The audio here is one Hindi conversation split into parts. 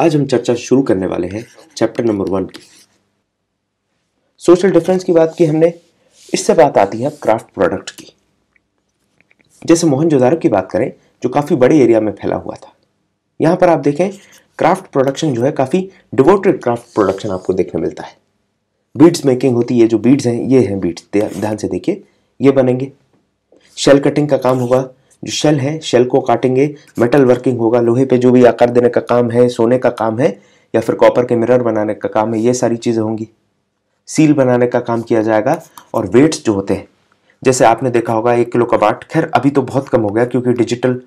आज हम चर्चा शुरू करने वाले हैं चैप्टर नंबर वन की सोशल डिफरेंस की बात की हमने इससे बात आती है क्राफ्ट प्रोडक्ट की जैसे मोहनजोदारो की बात करें जो काफ़ी बड़े एरिया में फैला हुआ था यहां पर आप देखें क्राफ्ट प्रोडक्शन जो है काफ़ी डिवोटेड क्राफ्ट प्रोडक्शन आपको देखने मिलता है बीड्स मेकिंग होती है जो बीड्स हैं ये हैं बीड्स ध्यान से देखिए ये बनेंगे शेल कटिंग का काम होगा जो शेल है शेल को काटेंगे मेटल वर्किंग होगा लोहे पे जो भी आकार देने का काम है सोने का काम है या फिर कॉपर के मिरर बनाने का काम है ये सारी चीज़ें होंगी सील बनाने का काम किया जाएगा और वेट्स जो होते हैं जैसे आपने देखा होगा एक किलो का बाट खैर अभी तो बहुत कम हो गया क्योंकि डिजिटल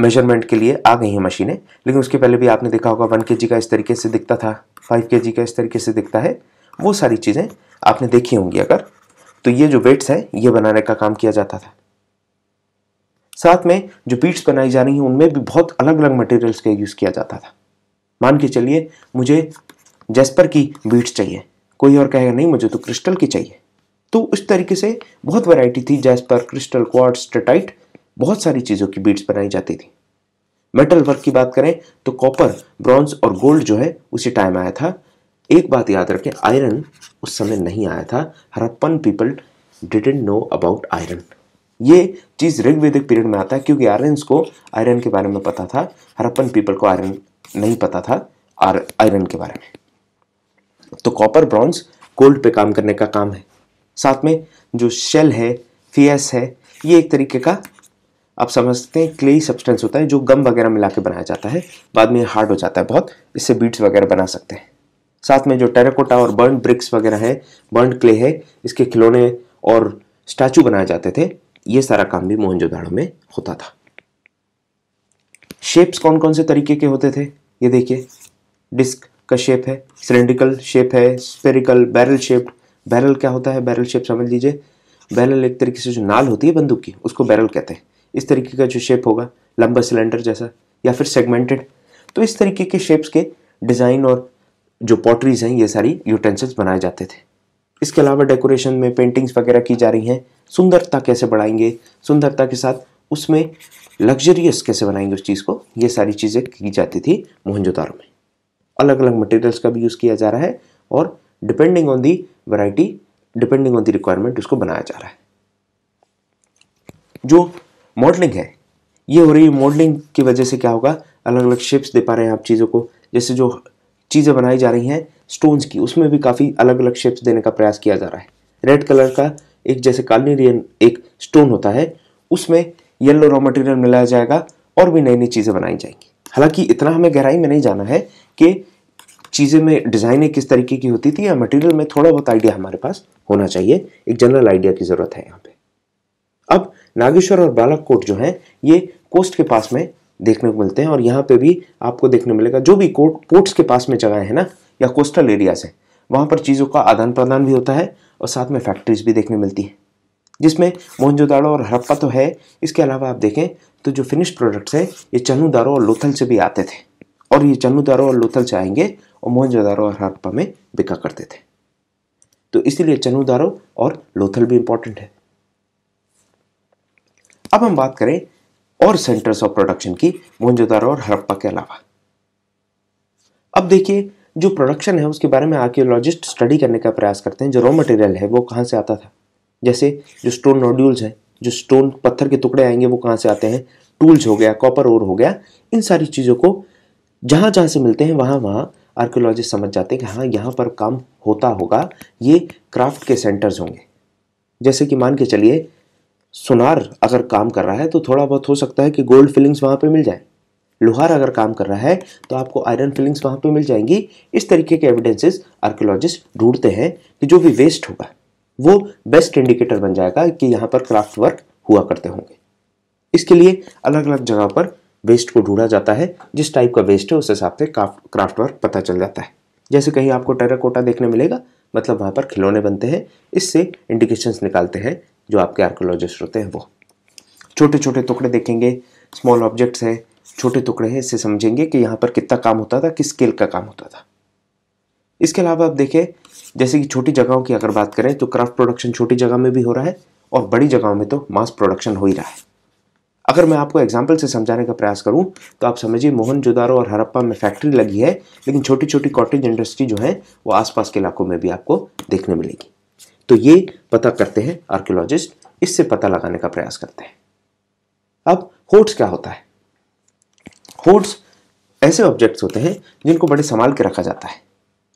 मेजरमेंट के लिए आ गई हैं मशीनें लेकिन उसके पहले भी आपने देखा होगा वन के का इस तरीके से दिखता था फाइव के का इस तरीके से दिखता है वो सारी चीज़ें आपने देखी होंगी अगर तो ये जो वेट्स हैं ये बनाने का काम किया जाता था साथ में जो बीट्स बनाई जा रही हैं उनमें भी बहुत अलग अलग मटेरियल्स का यूज़ किया जाता था मान के चलिए मुझे जेस्पर की बीट्स चाहिए कोई और कहेगा नहीं मुझे तो क्रिस्टल की चाहिए तो इस तरीके से बहुत वैरायटी थी जेस्पर क्रिस्टल क्वार्ट्स टेटाइट बहुत सारी चीज़ों की बीट्स बनाई जाती थी मेटल वर्क की बात करें तो कॉपर ब्रॉन्ज और गोल्ड जो है उसी टाइम आया था एक बात याद रखें आयरन उस समय नहीं आया था Harappan people didn't know about iron ये चीज़ ऋग्वेदिक पीरियड में आता है क्योंकि आर्यन को आयरन के बारे में पता था हरप्पन पीपल को आयरन नहीं पता था आर आयरन के बारे में तो कॉपर ब्रॉन्ज गोल्ड पे काम करने का काम है साथ में जो शेल है फियस है ये एक तरीके का आप समझते हैं क्ले सब्सटेंस होता है जो गम वगैरह मिला के बनाया जाता है बाद में हार्ड हो जाता है बहुत इससे बीट्स वगैरह बना सकते हैं साथ में जो टेराकोटा और बर्न ब्रिक्स वगैरह है बर्न क्ले है इसके खिलौने और स्टैचू बनाए जाते थे ये सारा काम भी मोहनजोदाड़ो में होता था शेप्स कौन कौन से तरीके के होते थे ये देखिए डिस्क का शेप है सिलेंड्रिकल शेप है स्पेरिकल बैरल शेप्ड बैरल क्या होता है बैरल शेप समझ लीजिए बैरल एक तरीके से जो नाल होती है बंदूक की उसको बैरल कहते हैं इस तरीके का जो शेप होगा लंबा सिलेंडर जैसा या फिर सेगमेंटेड तो इस तरीके के शेप्स के डिज़ाइन और जो पॉटरीज हैं ये सारी यूटेंसिल्स बनाए जाते थे इसके अलावा डेकोरेशन में पेंटिंग्स वगैरह की जा रही हैं सुंदरता कैसे बढ़ाएंगे सुंदरता के साथ उसमें लग्जरियस कैसे बनाएंगे उस चीज़ को ये सारी चीज़ें की जाती थी मोहनजोदारो में अलग अलग मटेरियल्स का भी यूज़ किया जा रहा है और depending on the variety depending on the requirement उसको बनाया जा रहा है जो मॉडलिंग है ये हो रही है मॉडलिंग की वजह से क्या होगा अलग अलग शेप्स दे पा रहे हैं आप चीज़ों को जैसे जो चीज़ें बनाई जा रही हैं स्टोन्स की उसमें भी काफ़ी अलग अलग शेप्स देने का प्रयास किया जा रहा है रेड कलर का एक जैसे कालनेरियन एक स्टोन होता है उसमें येलो रॉ मटेरियल मिलाया जाएगा और भी नई नई चीज़ें बनाई जाएंगी हालांकि इतना हमें गहराई में नहीं जाना है कि चीज़ें में डिज़ाइनें किस तरीके की होती थी या मटेरियल में थोड़ा बहुत आइडिया हमारे पास होना चाहिए एक जनरल आइडिया की ज़रूरत है यहाँ पे अब नागेश्वर और बालाकोट जो हैं ये कोस्ट के पास में देखने को मिलते हैं और यहाँ पे भी आपको देखने मिलेगा जो भी कोट पोर्ट्स के पास में जगह है ना या कोस्टल एरियाज़ हैं वहाँ पर चीज़ों का आदान प्रदान भी होता है और साथ में फैक्ट्रीज भी देखने मिलती हैं जिसमें मोहनजोदाड़ो और हड़प्पा तो है इसके अलावा आप देखें तो जो फिनिश प्रोडक्ट्स हैं ये चन्नूदारो और लोथल से भी आते थे और ये चन्नूदारो और लोथल से आएंगे और मोहनजोदारो और हड़प्पा में बिका करते थे तो इसीलिए चन्नूदारो और लोथल भी इम्पोर्टेंट है अब हम बात करें और सेंटर्स ऑफ प्रोडक्शन की मोहनजोदारो और हड़प्पा के अलावा अब देखिए जो प्रोडक्शन है उसके बारे में आर्कियोलॉजिस्ट स्टडी करने का प्रयास करते हैं जो रॉ मटेरियल है वो कहाँ से आता था जैसे जो स्टोन नोड्यूल्स हैं जो स्टोन पत्थर के टुकड़े आएंगे वो कहाँ से आते हैं टूल्स हो गया कॉपर ओर हो गया इन सारी चीज़ों को जहाँ जहाँ से मिलते हैं वहाँ वहाँ आर्कियोलॉजिस्ट समझ जाते हैं कि हाँ यहाँ पर काम होता होगा ये क्राफ्ट के सेंटर्स होंगे जैसे कि मान के चलिए सुनार अगर काम कर रहा है तो थोड़ा बहुत हो सकता है कि गोल्ड फिलिंग्स वहाँ पर मिल जाए लोहार अगर काम कर रहा है तो आपको आयरन फिलिंग्स वहाँ पे मिल जाएंगी इस तरीके के एविडेंसेस आर्कियोलॉजिस्ट ढूंढते हैं कि जो भी वेस्ट होगा वो बेस्ट इंडिकेटर बन जाएगा कि यहाँ पर क्राफ्ट वर्क हुआ करते होंगे इसके लिए अलग अलग जगह पर वेस्ट को ढूंढा जाता है जिस टाइप का वेस्ट है उस हिसाब से क्राफ्ट वर्क पता चल जाता है जैसे कहीं आपको टेराकोटा देखने मिलेगा मतलब वहाँ पर खिलौने बनते हैं इससे इंडिकेशंस निकालते हैं जो आपके आर्कोलॉजिस्ट होते हैं वो छोटे छोटे टुकड़े देखेंगे स्मॉल ऑब्जेक्ट्स हैं छोटे टुकड़े हैं इससे समझेंगे कि यहाँ पर कितना काम होता था किस स्केल का काम होता था इसके अलावा आप देखें जैसे कि छोटी जगहों की अगर बात करें तो क्राफ्ट प्रोडक्शन छोटी जगह में भी हो रहा है और बड़ी जगहों में तो मास प्रोडक्शन हो ही रहा है अगर मैं आपको एग्जाम्पल से समझाने का प्रयास करूं तो आप समझिए मोहनजोदारो और हरप्पा में फैक्ट्री लगी है लेकिन छोटी छोटी कॉटेज इंडस्ट्री जो है वो आसपास के इलाकों में भी आपको देखने मिलेगी तो ये पता करते हैं आर्कियोलॉजिस्ट इससे पता लगाने का प्रयास करते हैं अब होट्स क्या होता है स्पोर्ट्स ऐसे ऑब्जेक्ट्स होते हैं जिनको बड़े संभाल के रखा जाता है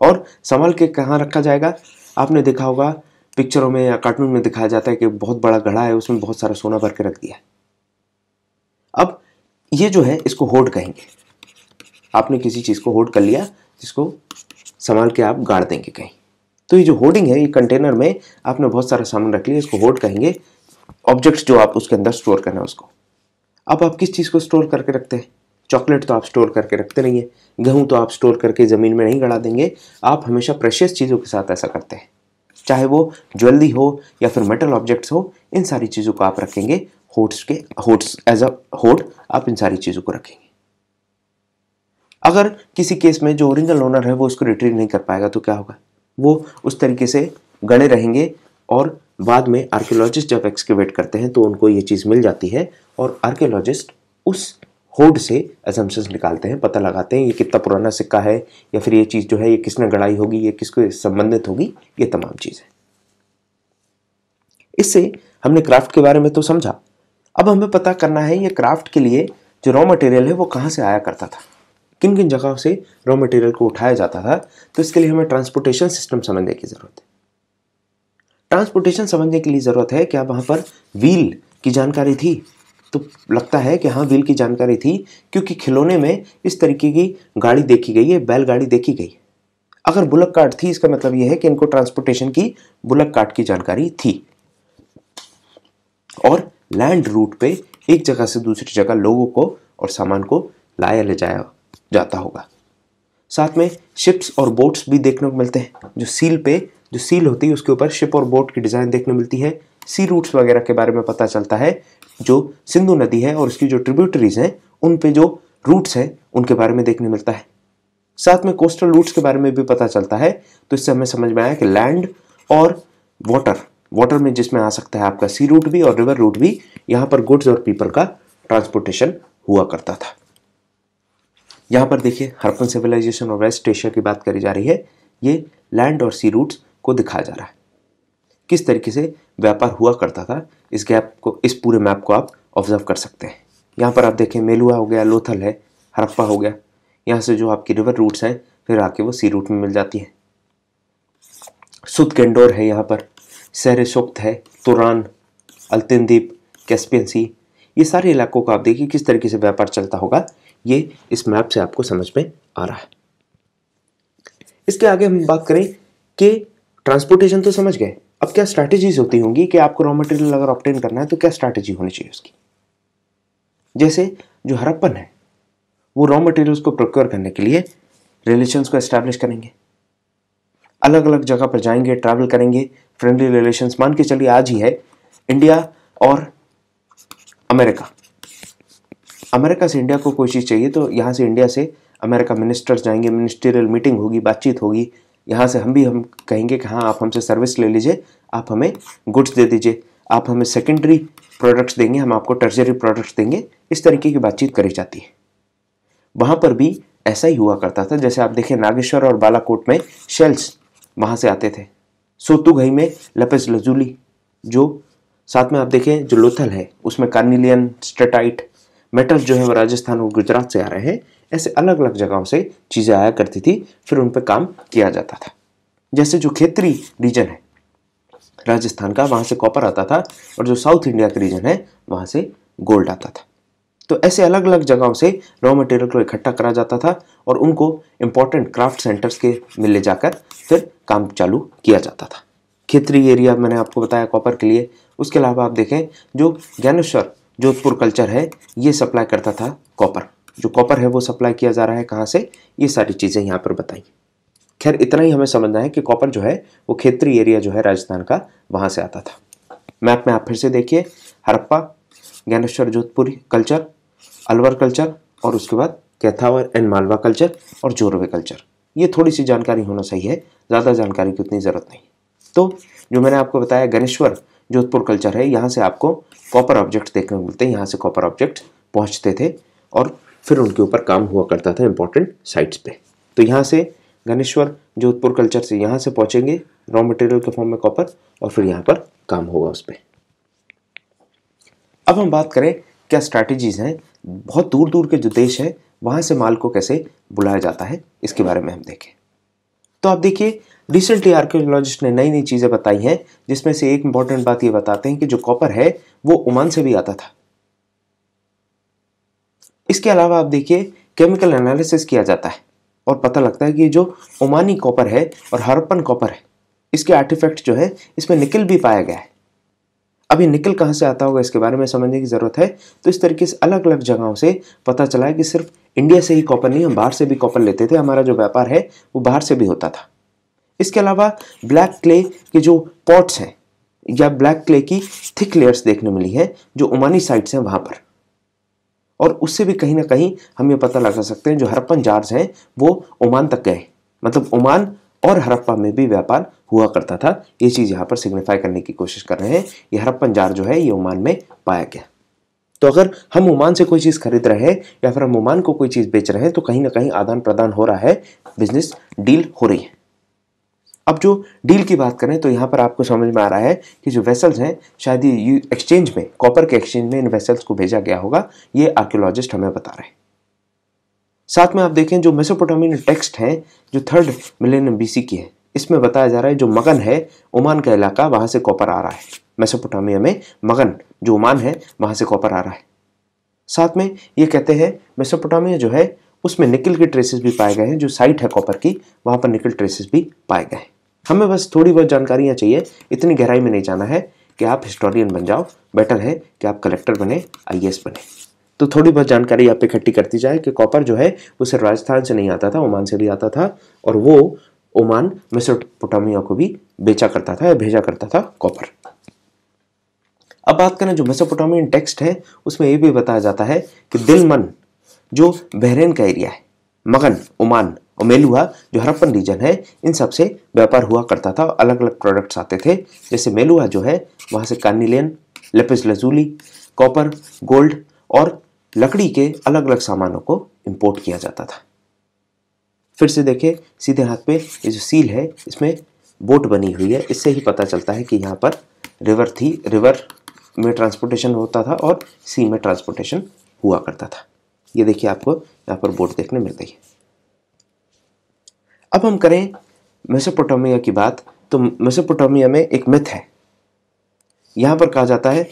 और संभाल के कहाँ रखा जाएगा आपने देखा होगा पिक्चरों में या कार्टून में दिखाया जाता है कि बहुत बड़ा घड़ा है उसमें बहुत सारा सोना भर के रख दिया अब ये जो है इसको होड कहेंगे आपने किसी चीज़ को होड कर लिया जिसको संभाल के आप गाड़ देंगे कहीं तो ये जो होर्डिंग है ये कंटेनर में आपने बहुत सारा सामान रख लिया इसको होर्ड कहेंगे ऑब्जेक्ट्स जो आप उसके अंदर स्टोर करना है उसको अब आप किस चीज़ को स्टोर करके रखते हैं चॉकलेट तो आप स्टोर करके रखते रहिए गेहूँ तो आप स्टोर करके ज़मीन में नहीं गड़ा देंगे आप हमेशा प्रेशियस चीज़ों के साथ ऐसा करते हैं चाहे वो ज्वेलरी हो या फिर मेटल ऑब्जेक्ट्स हो इन सारी चीज़ों को आप रखेंगे होट्स के होट्स एज अ होट आप इन सारी चीज़ों को रखेंगे अगर किसी केस में जो ओरिजिनल ओनर है वो उसको रिट्रीव नहीं कर पाएगा तो क्या होगा वो उस तरीके से गड़े रहेंगे और बाद में आर्कियोलॉजिस्ट जब एक्सकेवेट करते हैं तो उनको ये चीज़ मिल जाती है और आर्कियोलॉजिस्ट उस होड से एजम्पन्स निकालते हैं पता लगाते हैं ये कितना पुराना सिक्का है या फिर ये चीज़ जो है ये किसने गढ़ाई होगी ये किसको संबंधित होगी ये तमाम चीज़ें इससे हमने क्राफ्ट के बारे में तो समझा अब हमें पता करना है ये क्राफ्ट के लिए जो रॉ मटेरियल है वो कहाँ से आया करता था किन किन जगहों से रॉ मटेरियल को उठाया जाता था तो इसके लिए हमें ट्रांसपोर्टेशन सिस्टम समझने की ज़रूरत है ट्रांसपोर्टेशन समझने के लिए ज़रूरत है क्या वहाँ पर व्हील की जानकारी थी तो लगता है कि हाँ व्हील की जानकारी थी क्योंकि खिलौने में इस तरीके की गाड़ी देखी गई है बैलगाड़ी देखी गई अगर बुलक कार्ड थी इसका मतलब यह है कि इनको ट्रांसपोर्टेशन की बुलक कार्ड की जानकारी थी और लैंड रूट पे एक जगह से दूसरी जगह लोगों को और सामान को लाया ले जाया जाता होगा साथ में शिप्स और बोट्स भी देखने को मिलते हैं जो सील पे जो सील होती है उसके ऊपर शिप और बोट की डिज़ाइन देखने मिलती है सी रूट्स वगैरह के बारे में पता चलता है जो सिंधु नदी है और उसकी जो ट्रिब्यूटरीज हैं उन पे जो रूट्स हैं उनके बारे में देखने मिलता है साथ में कोस्टल रूट्स के बारे में भी पता चलता है तो इससे हमें समझ में आया कि लैंड और वाटर वाटर में जिसमें आ सकता है आपका सी रूट भी और रिवर रूट भी यहाँ पर गुड्स और पीपल का ट्रांसपोर्टेशन हुआ करता था यहाँ पर देखिए हरपन सिविलाइजेशन और वेस्ट एशिया की बात करी जा रही है ये लैंड और सी रूट्स को दिखाया जा रहा है किस तरीके से व्यापार हुआ करता था इस गैप को इस पूरे मैप को आप ऑब्जर्व कर सकते हैं यहाँ पर आप देखें मेलुआ हो गया लोथल है हरप्पा हो गया यहाँ से जो आपकी रिवर रूट्स हैं फिर आके वो सी रूट में मिल जाती हैं सुद कैंडोर है यहाँ पर सहर सुख्त है तुरान अल्तनदीप कैस्पियन सी ये सारे इलाकों का आप देखिए किस तरीके से व्यापार चलता होगा ये इस मैप से आपको समझ में आ रहा है इसके आगे हम बात करें कि ट्रांसपोर्टेशन तो समझ गए अब क्या स्ट्रैटेजीज होती होंगी कि आपको रॉ मटेरियल अगर ऑप्टेन करना है तो क्या स्ट्रैटेजी होनी चाहिए उसकी जैसे जो हरप्पन है वो रॉ मटेरियल्स को प्रोक्योर करने के लिए रिलेशंस को एस्टैब्लिश करेंगे अलग अलग जगह पर जाएंगे ट्रैवल करेंगे फ्रेंडली रिलेशंस मान के चलिए आज ही है इंडिया और अमेरिका अमेरिका से इंडिया को कोई चीज़ चाहिए तो यहाँ से इंडिया से अमेरिका मिनिस्टर्स जाएंगे मिनिस्टेरियल मीटिंग होगी बातचीत होगी यहाँ से हम भी हम कहेंगे कि हाँ आप हमसे सर्विस ले लीजिए आप हमें गुड्स दे दीजिए आप हमें सेकेंडरी प्रोडक्ट्स देंगे हम आपको टर्जरी प्रोडक्ट्स देंगे इस तरीके की बातचीत करी जाती है वहाँ पर भी ऐसा ही हुआ करता था जैसे आप देखें नागेश्वर और बालाकोट में शेल्स वहाँ से आते थे घई में लपेज लजूली जो साथ में आप देखें जो लोथल है उसमें कार्निलियन स्टेटाइट मेटल्स जो है वो राजस्थान और गुजरात से आ रहे हैं ऐसे अलग अलग जगहों से चीज़ें आया करती थी फिर उन पर काम किया जाता था जैसे जो खेतरी रीजन है राजस्थान का वहाँ से कॉपर आता था और जो साउथ इंडिया का रीजन है वहाँ से गोल्ड आता था तो ऐसे अलग अलग जगहों से रॉ मटेरियल को इकट्ठा करा जाता था और उनको इम्पोर्टेंट क्राफ्ट सेंटर्स के में ले जाकर फिर काम चालू किया जाता था खेतरी एरिया मैंने आपको बताया कॉपर के लिए उसके अलावा आप देखें जो ज्ञानेश्वर जोधपुर कल्चर है ये सप्लाई करता था कॉपर जो कॉपर है वो सप्लाई किया जा रहा है कहाँ से ये सारी चीज़ें यहाँ पर बताई खैर इतना ही हमें समझना है कि कॉपर जो है वो क्षेत्रीय एरिया जो है राजस्थान का वहाँ से आता था मैप में आप फिर से देखिए हरप्पा ज्ञानेश्वर जोधपुरी कल्चर अलवर कल्चर और उसके बाद कैथावर एंड मालवा कल्चर और जोरवे कल्चर ये थोड़ी सी जानकारी होना सही है ज़्यादा जानकारी की उतनी ज़रूरत नहीं तो जो मैंने आपको बताया गणेश्वर जोधपुर कल्चर है यहाँ से आपको कॉपर ऑब्जेक्ट देखने को मिलते हैं यहाँ से कॉपर ऑब्जेक्ट पहुँचते थे और फिर उनके ऊपर काम हुआ करता था इम्पोर्टेंट साइट्स पे तो यहाँ से गणेश्वर जोधपुर कल्चर से यहाँ से पहुँचेंगे रॉ मटेरियल के फॉर्म में कॉपर और फिर यहाँ पर काम होगा उस पर अब हम बात करें क्या स्ट्रैटेजीज़ हैं बहुत दूर दूर के जो देश हैं वहाँ से माल को कैसे बुलाया जाता है इसके बारे में हम देखें तो आप देखिए रिसेंटली आर्कियोलॉजिस्ट ने नई नई चीज़ें बताई हैं जिसमें से एक इम्पॉर्टेंट बात ये बताते हैं कि जो कॉपर है वो ओमान से भी आता था इसके अलावा आप देखिए केमिकल एनालिसिस किया जाता है और पता लगता है कि जो ओमानी कॉपर है और हरपन कॉपर है इसके आर्टिफैक्ट जो है इसमें निकल भी पाया गया है अभी निकल कहाँ से आता होगा इसके बारे में समझने की ज़रूरत है तो इस तरीके से अलग अलग जगहों से पता चला है कि सिर्फ इंडिया से ही कॉपर नहीं हम बाहर से भी कॉपर लेते थे हमारा जो व्यापार है वो बाहर से भी होता था इसके अलावा ब्लैक क्ले के जो पॉट्स हैं या ब्लैक क्ले की थिक लेयर्स देखने मिली है जो ओमानी साइड्स हैं वहाँ पर और उससे भी कहीं ना कहीं हम ये पता लगा सकते हैं जो हरप्पन जार्ज हैं वो ओमान तक गए मतलब ओमान और हरप्पा में भी व्यापार हुआ करता था ये चीज़ यहाँ पर सिग्निफाई करने की कोशिश कर रहे हैं ये हरप्पन जार जो है ये ओमान में पाया गया तो अगर हम ओमान से कोई चीज़ खरीद रहे हैं या फिर हम ओमान को कोई चीज़ बेच रहे हैं तो कहीं ना कहीं आदान प्रदान हो रहा है बिजनेस डील हो रही है अब जो डील की बात करें तो यहाँ पर आपको समझ में आ रहा है कि जो वेसल्स हैं शायद ये एक्सचेंज में कॉपर के एक्सचेंज में इन वेसल्स को भेजा गया होगा ये आर्क्योलॉजिस्ट हमें बता रहे हैं साथ में आप देखें जो मेसोपोटामियन टेक्स्ट हैं जो थर्ड मिलेनियम बीसी की है इसमें बताया जा रहा है जो मगन है ओमान का इलाका वहाँ से कॉपर आ रहा है मेसोपोटामिया में मगन जो ओमान है वहाँ से कॉपर आ रहा है साथ में ये कहते हैं मेसोपोटामिया जो है उसमें निकल के ट्रेसेस भी पाए गए हैं जो साइट है कॉपर की वहाँ पर निकल ट्रेसेस भी पाए गए हैं हमें बस थोड़ी बहुत जानकारियाँ चाहिए इतनी गहराई में नहीं जाना है कि आप हिस्टोरियन बन जाओ बेटर है कि आप कलेक्टर बने आई बने तो थोड़ी बहुत जानकारी आप इकट्ठी करती जाए कि कॉपर जो है वो सिर्फ राजस्थान से नहीं आता था ओमान से भी आता था और वो ओमान पोटामिया को भी बेचा करता था या भेजा करता था कॉपर अब बात करें जो मेसोपोटामियन टेक्स्ट है उसमें ये भी बताया जाता है कि दिल मन जो बहरेन का एरिया है मगन ओमान और मेलुहा जो हरप्पन रीजन है इन सब से व्यापार हुआ करता था अलग अलग प्रोडक्ट्स आते थे जैसे मेलुहा जो है वहाँ से carnelian lapis lazuli copper gold और लकड़ी के अलग अलग सामानों को इम्पोर्ट किया जाता था फिर से देखें सीधे हाथ पे ये जो सील है इसमें बोट बनी हुई है इससे ही पता चलता है कि यहाँ पर रिवर थी रिवर में ट्रांसपोर्टेशन होता था और सी में ट्रांसपोर्टेशन हुआ करता था ये देखिए आपको यहाँ पर बोट देखने मिल गई है अब हम करें मेसोपोटामिया की बात तो मेसोपोटामिया में एक मिथ है यहाँ पर कहा जाता है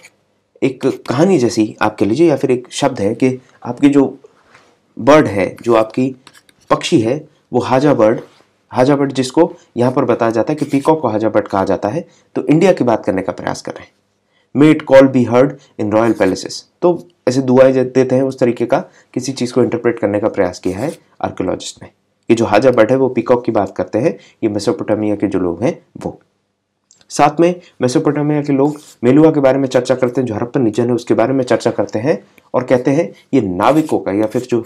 एक कहानी जैसी आप कह लीजिए या फिर एक शब्द है कि आपकी जो बर्ड है जो आपकी पक्षी है वो हाजा बर्ड हाजा बर्ड जिसको यहाँ पर बताया जाता है कि पीकॉक को हाजा बर्ड कहा जाता है तो इंडिया की बात करने का प्रयास कर रहे हैं it could be heard in royal palaces तो ऐसे दुआएं देते हैं उस तरीके का किसी चीज़ को इंटरप्रेट करने का प्रयास किया है आर्कोलॉजिस्ट ने ये जो हाजा बट है वो पिकॉक की बात करते हैं ये मेसोपोटामिया के जो लोग हैं वो साथ में मेसोपोटामिया के लोग मेलुआ के बारे में चर्चा करते हैं जो हरप्पन निजन है उसके बारे में चर्चा करते हैं और कहते हैं ये नाविकों का या फिर जो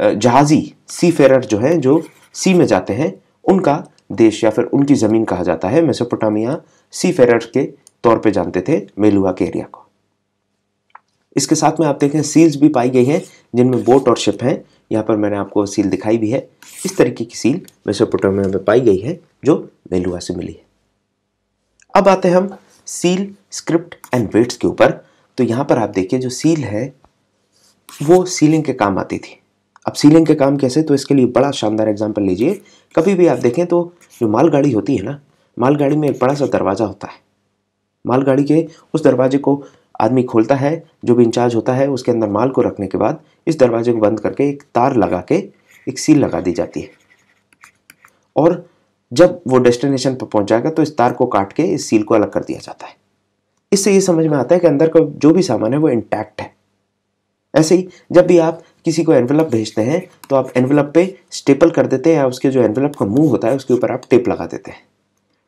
जहाजी सी फेरर जो हैं जो सी में जाते हैं उनका देश या फिर उनकी ज़मीन कहा जाता है मेसोपोटामिया सी फेरर के तौर पे जानते थे मेलुआ के एरिया को इसके साथ में आप देखें सील्स भी पाई गई हैं जिनमें बोट और शिप हैं यहाँ पर मैंने आपको सील दिखाई भी है इस तरीके की सील मेसोपोटामिया में पाई गई है जो वेलुआ से मिली है अब आते हैं हम सील स्क्रिप्ट एंड वेट्स के ऊपर तो यहाँ पर आप देखिए जो सील है वो सीलिंग के काम आती थी अब सीलिंग के काम कैसे तो इसके लिए बड़ा शानदार एग्जाम्पल लीजिए कभी भी आप देखें तो जो मालगाड़ी होती है ना मालगाड़ी में एक बड़ा सा दरवाज़ा होता है मालगाड़ी के उस दरवाजे को आदमी खोलता है जो भी इंचार्ज होता है उसके अंदर माल को रखने के बाद इस दरवाजे को बंद करके एक तार लगा के एक सील लगा दी जाती है और जब वो डेस्टिनेशन पर पहुंच जाएगा तो इस तार को काट के इस सील को अलग कर दिया जाता है इससे ये समझ में आता है कि अंदर का जो भी सामान है वो इंटैक्ट है ऐसे ही जब भी आप किसी को एनवलप भेजते हैं तो आप एनवलप पे स्टेपल कर देते हैं या उसके जो एनवलप का मुंह होता है उसके ऊपर आप टेप लगा देते हैं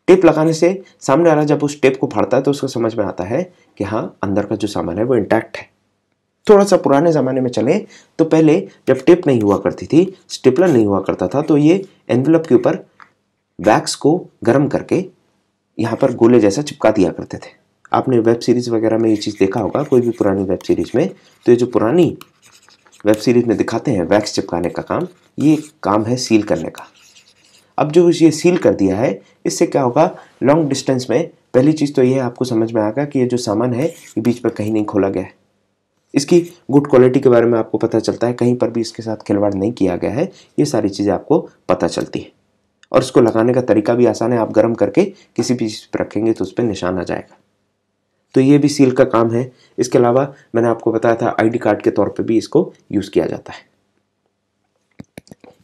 टेप लगाने से सामने वाला जब उस टेप को फाड़ता है तो उसको समझ में आता है कि हाँ अंदर का जो सामान है वो इंटैक्ट है थोड़ा सा पुराने ज़माने में चलें तो पहले जब टिप नहीं हुआ करती थी स्टिपलर नहीं हुआ करता था तो ये एनवलप के ऊपर वैक्स को गर्म करके यहाँ पर गोले जैसा चिपका दिया करते थे आपने वेब सीरीज़ वगैरह में ये चीज़ देखा होगा कोई भी पुरानी वेब सीरीज़ में तो ये जो पुरानी वेब सीरीज़ में दिखाते हैं वैक्स चिपकाने का काम ये काम है सील करने का अब जो ये सील कर दिया है इससे क्या होगा लॉन्ग डिस्टेंस में पहली चीज़ तो ये आपको समझ में आएगा कि ये जो सामान है ये बीच पर कहीं नहीं खोला गया है इसकी गुड क्वालिटी के बारे में आपको पता चलता है कहीं पर भी इसके साथ खिलवाड़ नहीं किया गया है ये सारी चीज़ें आपको पता चलती है और इसको लगाने का तरीका भी आसान है आप गर्म करके किसी भी चीज़ पर रखेंगे तो उस पर निशान आ जाएगा तो ये भी सील का काम है इसके अलावा मैंने आपको बताया था आईडी कार्ड के तौर पे भी इसको यूज़ किया जाता है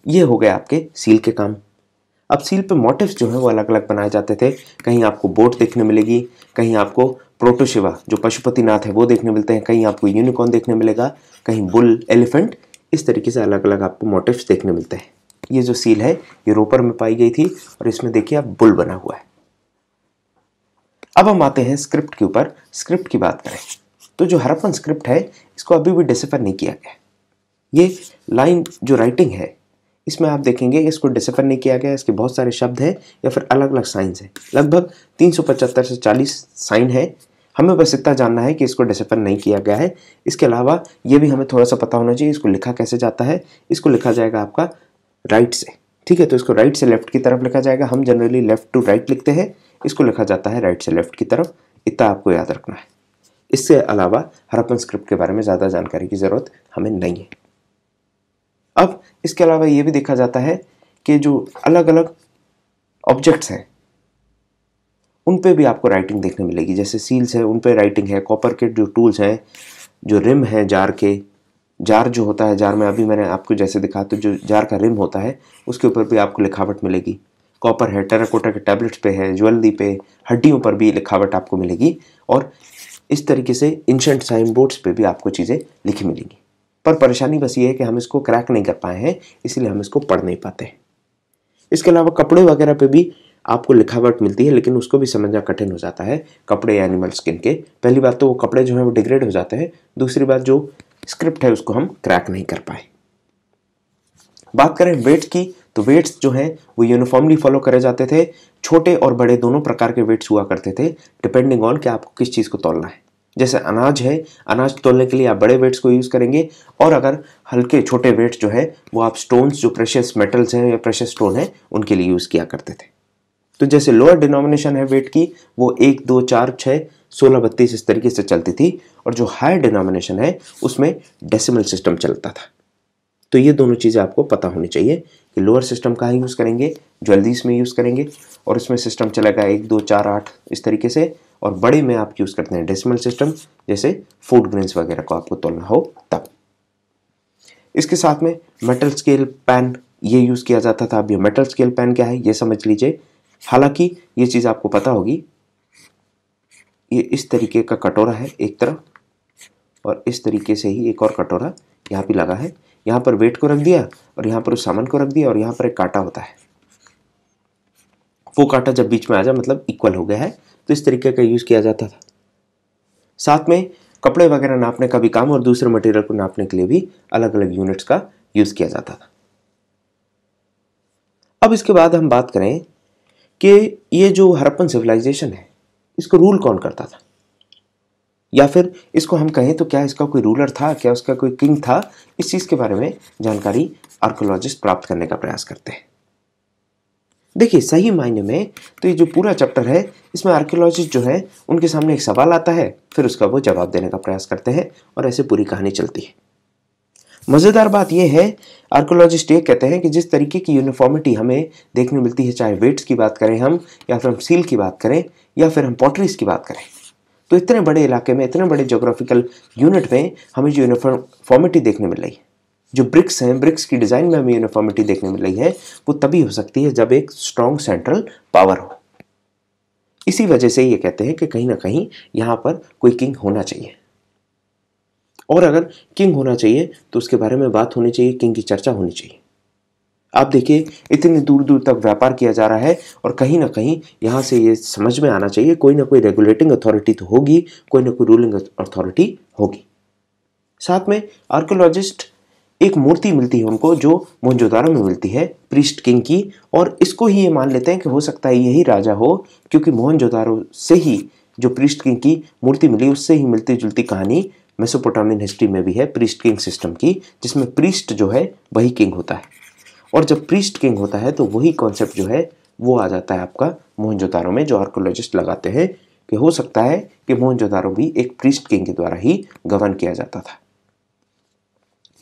ये हो गए आपके सील के काम अब सील पे मोटिव्स जो हैं वो अलग अलग बनाए जाते थे कहीं आपको बोट देखने मिलेगी कहीं आपको प्रोटोशिवा जो पशुपतिनाथ है वो देखने मिलते हैं कहीं आपको यूनिकॉर्न देखने मिलेगा कहीं बुल एलिफेंट इस तरीके से अलग अलग आपको मोटिव्स देखने मिलते हैं ये जो सील है ये रोपर में पाई गई थी और इसमें देखिए आप बुल बना हुआ है अब हम आते हैं स्क्रिप्ट के ऊपर स्क्रिप्ट की बात करें तो जो हरपन स्क्रिप्ट है इसको अभी भी डिसिफर नहीं किया गया ये लाइन जो राइटिंग है इसमें आप देखेंगे इसको डिसिफर नहीं किया गया इसके बहुत सारे शब्द हैं या फिर अलग अलग साइंस हैं लगभग तीन से 40 साइन है हमें बस इतना जानना है कि इसको डिसिफर नहीं किया गया है इसके अलावा ये भी हमें थोड़ा सा पता होना चाहिए इसको लिखा कैसे जाता है इसको लिखा जाएगा आपका राइट से ठीक है तो इसको राइट से लेफ्ट की तरफ लिखा जाएगा हम जनरली लेफ्ट टू राइट लिखते हैं इसको लिखा जाता है राइट से लेफ्ट की तरफ इतना आपको याद रखना है इससे अलावा हरपन स्क्रिप्ट के बारे में ज़्यादा जानकारी की ज़रूरत हमें नहीं है अब इसके अलावा ये भी देखा जाता है कि जो अलग अलग ऑब्जेक्ट्स हैं उन पे भी आपको राइटिंग देखने मिलेगी जैसे सील्स है उन पे राइटिंग है कॉपर के जो टूल्स हैं जो रिम है जार के जार जो होता है जार में अभी मैंने आपको जैसे दिखा तो जो जार का रिम होता है उसके ऊपर भी आपको लिखावट मिलेगी कॉपर है टेराकोटा के टैबलेट्स पे है ज्वेलरी पे हड्डियों पर भी लिखावट आपको मिलेगी और इस तरीके से इंशेंट साइन बोर्ड्स पे भी आपको चीज़ें लिखी मिलेंगी पर परेशानी बस ये है कि हम इसको क्रैक नहीं कर पाए हैं इसीलिए हम इसको पढ़ नहीं पाते हैं इसके अलावा कपड़े वगैरह पे भी आपको लिखावट मिलती है लेकिन उसको भी समझना कठिन हो जाता है कपड़े या एनिमल स्किन के पहली बात तो वो कपड़े जो हैं वो डिग्रेड हो जाते हैं दूसरी बात जो स्क्रिप्ट है उसको हम क्रैक नहीं कर पाए बात करें वेट की तो वेट्स जो हैं वो यूनिफॉर्मली फॉलो करे जाते थे छोटे और बड़े दोनों प्रकार के वेट्स हुआ करते थे डिपेंडिंग ऑन कि आपको किस चीज़ को तोलना है जैसे अनाज है अनाज तोलने के लिए आप बड़े वेट्स को यूज़ करेंगे और अगर हल्के छोटे वेट्स जो है वो आप स्टोन्स जो प्रेशस मेटल्स हैं या प्रेशस स्टोन हैं उनके लिए यूज़ किया करते थे तो जैसे लोअर डिनोमिनेशन है वेट की वो एक दो चार छः सोलह बत्तीस इस तरीके से चलती थी और जो हायर डिनोमिनेशन है उसमें डेसिमल सिस्टम चलता था तो ये दोनों चीज़ें आपको पता होनी चाहिए कि लोअर सिस्टम का यूज़ करेंगे ज्वेलरीज में यूज़ करेंगे और इसमें सिस्टम चलेगा एक दो चार आठ इस तरीके से और बड़े में आप यूज़ करते हैं डेसिमल सिस्टम जैसे फूड ग्रेन्स वगैरह को आपको तोलना हो तब इसके साथ में मेटल स्केल पैन ये यूज़ किया जाता था अब ये मेटल स्केल पैन क्या है ये समझ लीजिए हालांकि ये चीज़ आपको पता होगी ये इस तरीके का कटोरा है एक तरफ और इस तरीके से ही एक और कटोरा यहाँ पे लगा है यहाँ पर वेट को रख दिया और यहाँ पर उस सामान को रख दिया और यहाँ पर एक कांटा होता है वो कांटा जब बीच में आ जाए मतलब इक्वल हो गया है तो इस तरीके का यूज़ किया जाता था साथ में कपड़े वगैरह नापने का भी काम और दूसरे मटेरियल को नापने के लिए भी अलग अलग यूनिट्स का यूज़ किया जाता था अब इसके बाद हम बात करें कि ये जो हरप्पन सिविलाइजेशन है इसको रूल कौन करता था या फिर इसको हम कहें तो क्या इसका कोई रूलर था क्या उसका कोई किंग था इस चीज़ के बारे में जानकारी आर्कोलॉजिस्ट प्राप्त करने का प्रयास करते हैं देखिए सही मायने में तो ये जो पूरा चैप्टर है इसमें आर्कियोलॉजिस्ट जो है उनके सामने एक सवाल आता है फिर उसका वो जवाब देने का प्रयास करते हैं और ऐसे पूरी कहानी चलती है मज़ेदार बात यह है आर्कोलॉजिस्ट ये कहते हैं कि जिस तरीके की यूनिफॉर्मिटी हमें देखने मिलती है चाहे वेट्स की बात करें हम या फिर हम सील की बात करें या फिर हम पॉटरीज की बात करें तो इतने बड़े इलाके में इतने बड़े जोग्राफिकल यूनिट में हमें जो यूनिफॉर्मिटी देखने मिल रही है जो ब्रिक्स हैं ब्रिक्स की डिज़ाइन में हमें यूनिफॉर्मिटी देखने मिल रही है वो तभी हो सकती है जब एक स्ट्रॉन्ग सेंट्रल पावर हो इसी वजह से ये कहते हैं कि कहीं ना कहीं यहाँ पर कोई किंग होना चाहिए और अगर किंग होना चाहिए तो उसके बारे में बात होनी चाहिए किंग की चर्चा होनी चाहिए आप देखिए इतनी दूर दूर तक व्यापार किया जा रहा है और कहीं ना कहीं यहाँ से ये समझ में आना चाहिए कोई ना कोई रेगुलेटिंग अथॉरिटी तो होगी कोई ना कोई रूलिंग अथॉरिटी होगी साथ में आर्कोलॉजिस्ट एक मूर्ति मिलती है उनको जो मोहनजोदारो में मिलती है प्रिस्ट किंग की और इसको ही ये मान लेते हैं कि हो सकता है यही राजा हो क्योंकि मोहनजोदारो से ही जो प्रिस्ट किंग की मूर्ति मिली उससे ही मिलती जुलती कहानी मेसोपोटामियन हिस्ट्री में भी है प्रीस्ट किंग सिस्टम की जिसमें प्रीस्ट जो है वही किंग होता है और जब प्रीस्ट किंग होता है तो वही कॉन्सेप्ट जो है वो आ जाता है आपका मोहनजोदारों में जो आर्कोलॉजिस्ट लगाते हैं कि हो सकता है कि मोहनजोदारों भी एक प्रीस्ट किंग के द्वारा ही गवर्न किया जाता था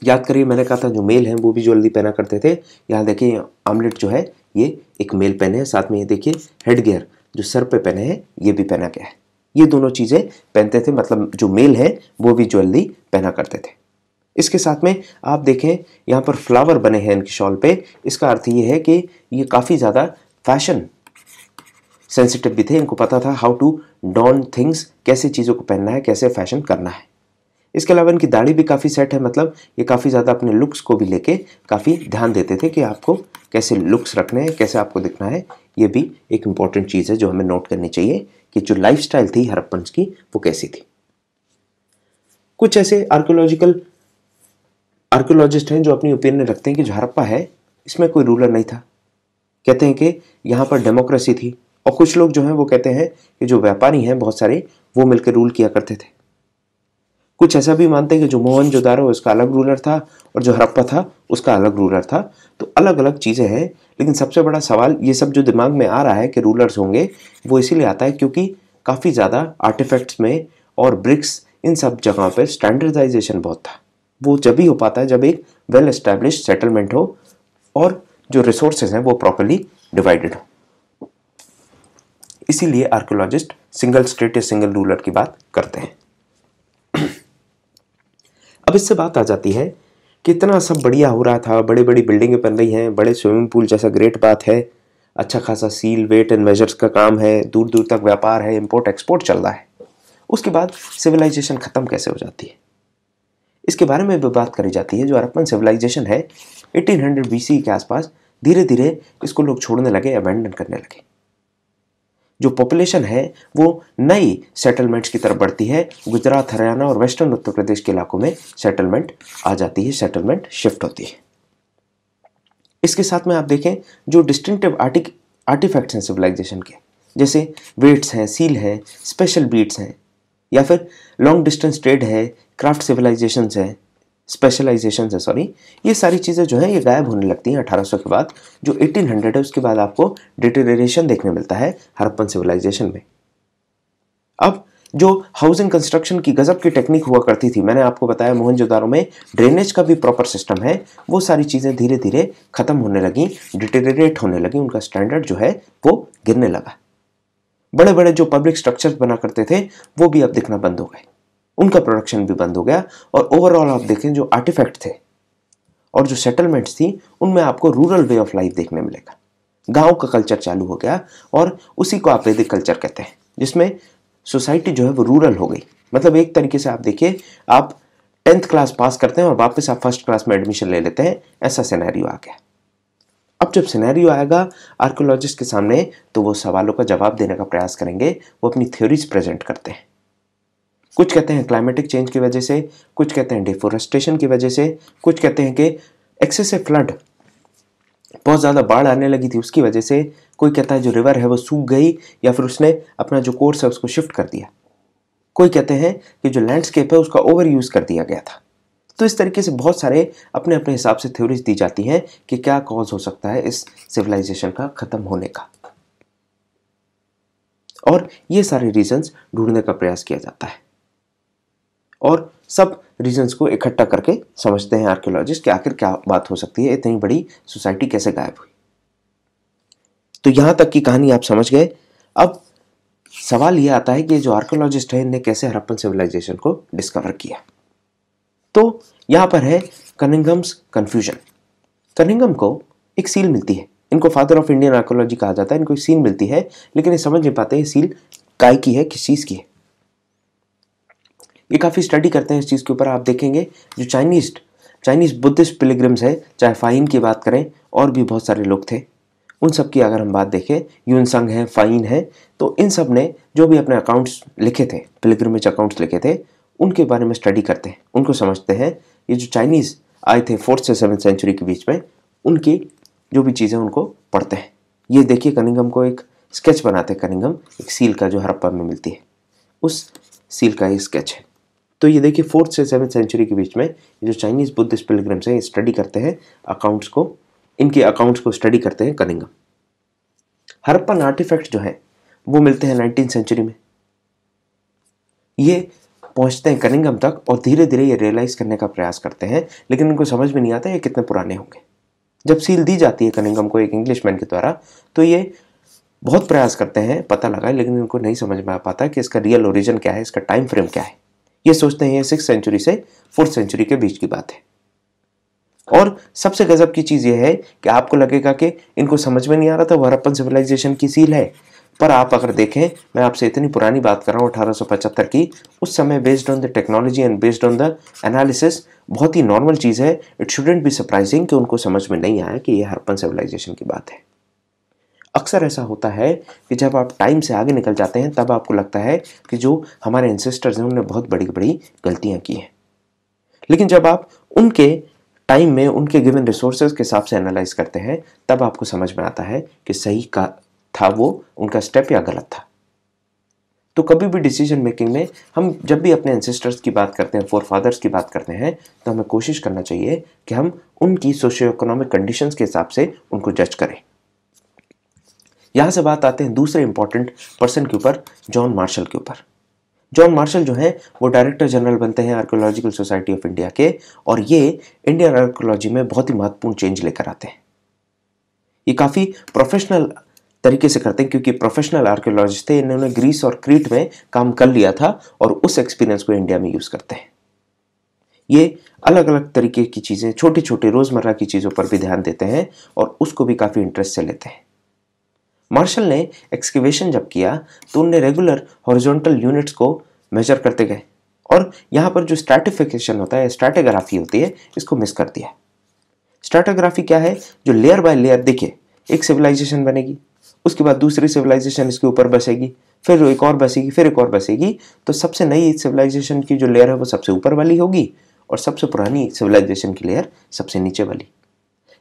याद करिए मैंने कहा था जो मेल हैं वो भी ज्वेलरी पहना करते थे यहाँ देखिए आमलेट जो है ये एक मेल पहने हैं साथ में ये देखिए हेड गियर जो सर पे पहने हैं ये भी पहना गया है ये दोनों चीज़ें पहनते थे मतलब जो मेल है वो भी ज्वेलरी पहना करते थे इसके साथ में आप देखें यहाँ पर फ्लावर बने हैं इनकी शॉल पे इसका अर्थ ये है कि ये काफ़ी ज़्यादा फैशन सेंसिटिव भी थे इनको पता था हाउ टू डॉन थिंग्स कैसे चीज़ों को पहनना है कैसे फैशन करना है इसके अलावा इनकी दाढ़ी भी काफ़ी सेट है मतलब ये काफ़ी ज़्यादा अपने लुक्स को भी लेके काफ़ी ध्यान देते थे कि आपको कैसे लुक्स रखने हैं कैसे आपको दिखना है ये भी एक इम्पॉर्टेंट चीज़ है जो हमें नोट करनी चाहिए कि जो लाइफस्टाइल थी हरप्पन की वो कैसी थी कुछ ऐसे आर्कोलॉजिकल आर्कोलॉजिस्ट हैं जो अपनी ओपिनियन रखते हैं कि जो हरप्पा है इसमें कोई रूलर नहीं था कहते हैं कि यहाँ पर डेमोक्रेसी थी और कुछ लोग जो हैं वो कहते हैं कि जो व्यापारी हैं बहुत सारे वो मिलकर रूल किया करते थे कुछ ऐसा भी मानते हैं कि जो मोहन जो दारो उसका अलग रूलर था और जो हरप्पा था उसका अलग रूलर था तो अलग अलग चीज़ें हैं लेकिन सबसे बड़ा सवाल ये सब जो दिमाग में आ रहा है कि रूलर्स होंगे वो इसीलिए आता है क्योंकि काफ़ी ज़्यादा आर्टिफैक्ट्स में और ब्रिक्स इन सब जगहों पर स्टैंडर्डाइजेशन बहुत था वो जब भी हो पाता है जब एक वेल एस्टेब्लिश सेटलमेंट हो और जो रिसोर्सेज हैं वो प्रॉपरली डिवाइडेड हो इसीलिए आर्कियोलॉजिस्ट सिंगल स्टेट या सिंगल रूलर की बात करते हैं अब इससे बात आ जाती है कितना सब बढ़िया हो रहा था बड़े बड़ी बिल्डिंगें बन रही हैं बड़े स्विमिंग पूल जैसा ग्रेट बात है अच्छा खासा सील वेट एंड मेजर्स का काम है दूर दूर तक व्यापार है इम्पोर्ट एक्सपोर्ट चल रहा है उसके बाद सिविलाइजेशन ख़त्म कैसे हो जाती है इसके बारे में भी बात करी जाती है जो अरपन सिविलाइजेशन है 1800 बीसी के आसपास धीरे धीरे इसको लोग छोड़ने लगे अबेंडन करने लगे जो पॉपुलेशन है वो नई सेटलमेंट्स की तरफ बढ़ती है गुजरात हरियाणा और वेस्टर्न उत्तर प्रदेश के इलाकों में सेटलमेंट आ जाती है सेटलमेंट शिफ्ट होती है इसके साथ में आप देखें जो डिस्टिंक्टिव आर्टिक आर्टिफैक्ट्स हैं सिविलाइजेशन के जैसे वेट्स हैं सील हैं स्पेशल बीट्स हैं या फिर लॉन्ग डिस्टेंस ट्रेड है क्राफ्ट सिविलाइजेशंस हैं स्पेशलाइजेशन है सॉरी ये सारी चीज़ें जो है ये गायब होने लगती हैं 1800 के बाद जो 1800 है उसके बाद आपको डिटेरेशन देखने मिलता है हरप्पन सिविलाइजेशन में अब जो हाउसिंग कंस्ट्रक्शन की गजब की टेक्निक हुआ करती थी मैंने आपको बताया मोहनजोदारों में ड्रेनेज का भी प्रॉपर सिस्टम है वो सारी चीज़ें धीरे धीरे खत्म होने लगी डिटेरेट होने लगी उनका स्टैंडर्ड जो है वो गिरने लगा बड़े बड़े जो पब्लिक स्ट्रक्चर्स बना करते थे वो भी अब दिखना बंद हो गए उनका प्रोडक्शन भी बंद हो गया और ओवरऑल आप देखें जो आर्टिफैक्ट थे और जो सेटलमेंट्स थी उनमें आपको रूरल वे ऑफ लाइफ देखने मिलेगा गांव का कल्चर चालू हो गया और उसी को आप वैदिक कल्चर कहते हैं जिसमें सोसाइटी जो है वो रूरल हो गई मतलब एक तरीके से आप देखिए आप टेंथ क्लास पास करते हैं और वापस आप फर्स्ट क्लास में एडमिशन ले लेते हैं ऐसा सिनेरियो आ गया अब जब सिनेरियो आएगा आर्कोलॉजिस्ट के सामने तो वो सवालों का जवाब देने का प्रयास करेंगे वो अपनी थ्योरीज प्रेजेंट करते हैं कुछ कहते हैं क्लाइमेटिक चेंज की वजह से कुछ कहते हैं डिफोरेस्टेशन की वजह से कुछ कहते हैं कि एक्सेसिव फ्लड बहुत ज़्यादा बाढ़ आने लगी थी उसकी वजह से कोई कहता है जो रिवर है वो सूख गई या फिर उसने अपना जो कोर्स है उसको शिफ्ट कर दिया कोई कहते हैं कि जो लैंडस्केप है उसका ओवर यूज़ कर दिया गया था तो इस तरीके से बहुत सारे अपने अपने हिसाब से थ्योरीज दी जाती हैं कि क्या कॉज हो सकता है इस सिविलाइजेशन का ख़त्म होने का और ये सारे रीजंस ढूंढने का प्रयास किया जाता है और सब रीजंस को इकट्ठा करके समझते हैं आर्कियोलॉजिस्ट कि आखिर क्या बात हो सकती है इतनी बड़ी सोसाइटी कैसे गायब हुई तो यहाँ तक की कहानी आप समझ गए अब सवाल यह आता है कि जो आर्कियोलॉजिस्ट है इनने कैसे हरप्पन सिविलाइजेशन को डिस्कवर किया तो यहाँ पर है कनिंगम्स कन्फ्यूजन कनिंगम को एक सील मिलती है इनको फादर ऑफ इंडियन आर्कोलॉजी कहा जाता है इनको एक सील मिलती है लेकिन ये समझ नहीं पाते हैं सील काय की है किस चीज़ की है ये काफ़ी स्टडी करते हैं इस चीज़ के ऊपर आप देखेंगे जो चाइनीज़ चाइनीज़ बुद्धिस्ट पिलग्रम्स है चाहे फ़ाइन की बात करें और भी बहुत सारे लोग थे उन सब की अगर हम बात देखें यून संग फ़ाइन है तो इन सब ने जो भी अपने अकाउंट्स लिखे थे पिलग्रमेज अकाउंट्स लिखे थे उनके बारे में स्टडी करते हैं उनको समझते हैं ये जो चाइनीज़ आए थे फोर्थ से सेवन सेंचुरी के बीच में उनकी जो भी चीज़ें उनको पढ़ते हैं ये देखिए कनिंगम को एक स्केच बनाते हैं कनिंगम एक सील का जो हरप्पा में मिलती है उस सील का ये स्केच है तो ये देखिए फोर्थ से सेवन्थ सेंचुरी के बीच में जो चाइनीज़ बुद्धिस्ट पिलग्रम्स हैं स्टडी करते हैं अकाउंट्स को इनके अकाउंट्स को स्टडी करते हैं कलिंगम हरप्पन आर्टिफैक्ट जो है वो मिलते हैं नाइनटीन सेंचुरी में ये पहुंचते हैं कलिंगम तक और धीरे धीरे ये रियलाइज़ करने का प्रयास करते हैं लेकिन उनको समझ में नहीं आता ये कितने पुराने होंगे जब सील दी जाती है कलिंगम को एक इंग्लिश के द्वारा तो ये बहुत प्रयास करते हैं पता लगा लेकिन उनको नहीं समझ में आ पाता कि इसका रियल ओरिजिन क्या है इसका टाइम फ्रेम क्या है ये सोचते हैं सिक्स सेंचुरी से फोर्थ सेंचुरी के बीच की बात है और सबसे गजब की चीज़ यह है कि आपको लगेगा कि इनको समझ में नहीं आ रहा था वरप्पन सिविलाइजेशन की सील है पर आप अगर देखें मैं आपसे इतनी पुरानी बात कर रहा हूँ पचहत्तर की उस समय based on the technology and based on the analysis बहुत ही नॉर्मल चीज़ है इट शुडेंट बी सरप्राइजिंग कि उनको समझ में नहीं आया कि ये हरपन सिविलाइजेशन की बात है अक्सर ऐसा होता है कि जब आप टाइम से आगे निकल जाते हैं तब आपको लगता है कि जो हमारे एंसेस्टर्स हैं उन्होंने बहुत बड़ी बड़ी गलतियाँ की हैं लेकिन जब आप उनके टाइम में उनके गिवन रिसोर्सेज के हिसाब से एनालाइज करते हैं तब आपको समझ में आता है कि सही का था वो उनका स्टेप या गलत था तो कभी भी डिसीजन मेकिंग में हम जब भी अपने एंसेस्टर्स की बात करते हैं फोर फादर्स की बात करते हैं तो हमें कोशिश करना चाहिए कि हम उनकी सोशियो इकोनॉमिक कंडीशंस के हिसाब से उनको जज करें यहाँ से बात आते हैं दूसरे इंपॉर्टेंट पर्सन के ऊपर जॉन मार्शल के ऊपर जॉन मार्शल जो है वो डायरेक्टर जनरल बनते हैं आर्कोलॉजिकल सोसाइटी ऑफ इंडिया के और ये इंडियन आर्कोलॉजी में बहुत ही महत्वपूर्ण चेंज लेकर आते हैं ये काफ़ी प्रोफेशनल तरीके से करते हैं क्योंकि प्रोफेशनल आर्कियोलॉजिस्ट थे इन्होंने ग्रीस और क्रीट में काम कर लिया था और उस एक्सपीरियंस को इंडिया में यूज़ करते हैं ये अलग अलग तरीके की चीज़ें छोटे छोटे रोज़मर्रा की चीज़ों पर भी ध्यान देते हैं और उसको भी काफ़ी इंटरेस्ट से लेते हैं मार्शल ने एक्सकेवेशन जब किया तो उनने रेगुलर हॉरिजॉन्टल यूनिट्स को मेजर करते गए और यहाँ पर जो स्ट्रेटिफिकेशन होता है स्ट्रेटोग्राफी होती है इसको मिस कर दिया स्ट्रेटोग्राफी क्या है जो लेयर बाय लेयर देखिए एक सिविलाइजेशन बनेगी उसके बाद दूसरी सिविलाइजेशन इसके ऊपर बसेगी फिर एक और बसेगी फिर एक और बसेगी तो सबसे नई सिविलाइजेशन की जो लेयर है वो सबसे ऊपर वाली होगी और सबसे पुरानी सिविलाइजेशन की लेयर सबसे नीचे वाली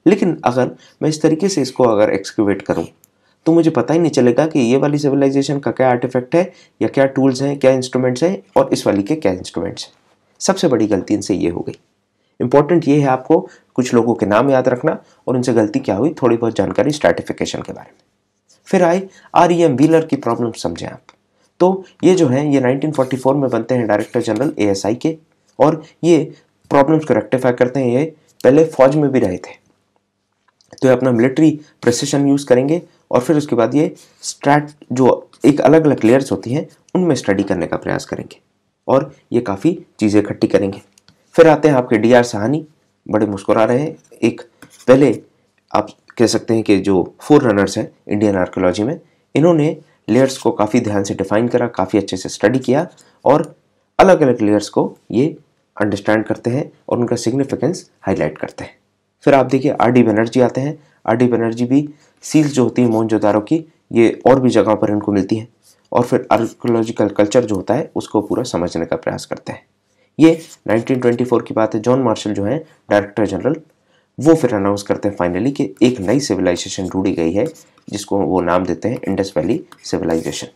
लेकिन अगर मैं इस तरीके से इसको अगर एक्सक्यूवेट करूँ तो मुझे पता ही नहीं चलेगा कि ये वाली सिविलाइजेशन का क्या आर्टिफैक्ट है या क्या टूल्स हैं क्या इंस्ट्रूमेंट्स हैं और इस वाली के क्या इंस्ट्रूमेंट्स हैं सबसे बड़ी गलती इनसे ये हो गई इंपॉर्टेंट ये है आपको कुछ लोगों के नाम याद रखना और उनसे गलती क्या हुई थोड़ी बहुत जानकारी स्टार्टिफिकेशन के बारे में फिर आए आर ई एम व्हीलर की प्रॉब्लम समझें आप तो ये जो है ये 1944 में बनते हैं डायरेक्टर जनरल आई के और ये प्रॉब्लम्स को रेक्टिफाई करते हैं ये पहले फौज में भी रहे थे तो ये अपना मिलिट्री प्रसिशन यूज़ करेंगे और फिर उसके बाद ये स्ट्रैट जो एक अलग अलग लेयर्स होती हैं उनमें स्टडी करने का प्रयास करेंगे और ये काफ़ी चीज़ें इकट्ठी करेंगे फिर आते हैं आपके डी आर सहानी बड़े मुस्कुरा रहे हैं एक पहले आप कह सकते हैं कि जो फोर रनर्स हैं इंडियन आर्कोलॉजी में इन्होंने लेयर्स को काफ़ी ध्यान से डिफाइन करा काफ़ी अच्छे से स्टडी किया और अलग अलग लेयर्स को ये अंडरस्टैंड करते हैं और उनका सिग्निफिकेंस हाईलाइट करते हैं फिर आप देखिए आर डी बनर्जी आते हैं आर डी बनर्जी भी सील्स जो होती है जोदारों की ये और भी जगहों पर इनको मिलती हैं और फिर आर्कोलॉजिकल कल्चर जो होता है उसको पूरा समझने का प्रयास करते हैं ये 1924 की बात है जॉन मार्शल जो है डायरेक्टर जनरल वो फिर अनाउंस करते हैं फाइनली कि एक नई सिविलाइजेशन ढूंढी गई है जिसको वो नाम देते हैं इंडस वैली सिविलाइजेशन